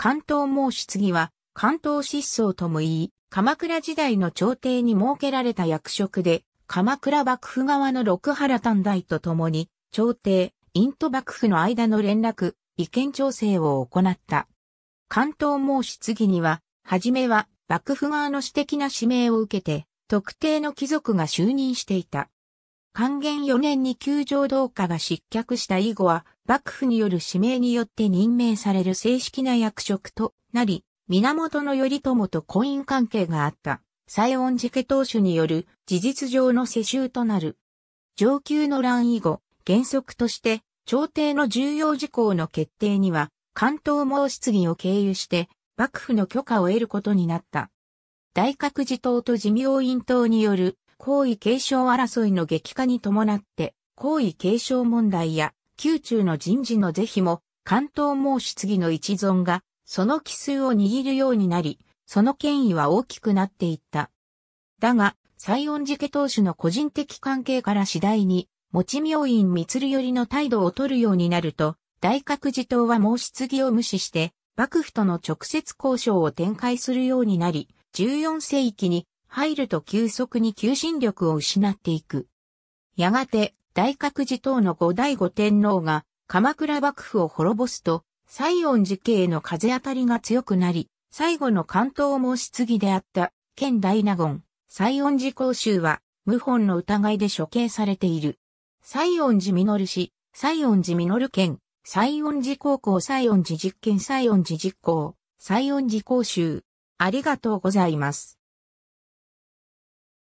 関東申し継ぎは、関東失踪とも言い、鎌倉時代の朝廷に設けられた役職で、鎌倉幕府側の六原丹大と共に、朝廷、院と幕府の間の連絡、意見調整を行った。関東申し継ぎには、はじめは幕府側の私的な指名を受けて、特定の貴族が就任していた。還元4年に旧城道家が失脚した以後は、幕府による指名によって任命される正式な役職となり、源頼朝と婚姻関係があった、西恩寺家当主による事実上の世襲となる。上級の乱以後、原則として、朝廷の重要事項の決定には、関東申出議を経由して、幕府の許可を得ることになった。大覚寺党と寺明院党による皇位継承争いの激化に伴って、皇位継承問題や、宮中の人事の是非も、関東し継ぎの一存が、その奇数を握るようになり、その権威は大きくなっていった。だが、西恩寺家当主の個人的関係から次第に、持ち明院鶴寄りの態度を取るようになると、大覚寺党はし継ぎを無視して、幕府との直接交渉を展開するようになり、14世紀に入ると急速に求心力を失っていく。やがて、大覚寺等の後醍醐天皇が、鎌倉幕府を滅ぼすと、西園寺家への風当たりが強くなり、最後の関東申し継ぎであった、県大納言、西園寺公衆は、謀反の疑いで処刑されている。西園寺実氏、西園寺実県、西園寺高校西園寺実験西園寺実行、西園寺公衆。ありがとうございます。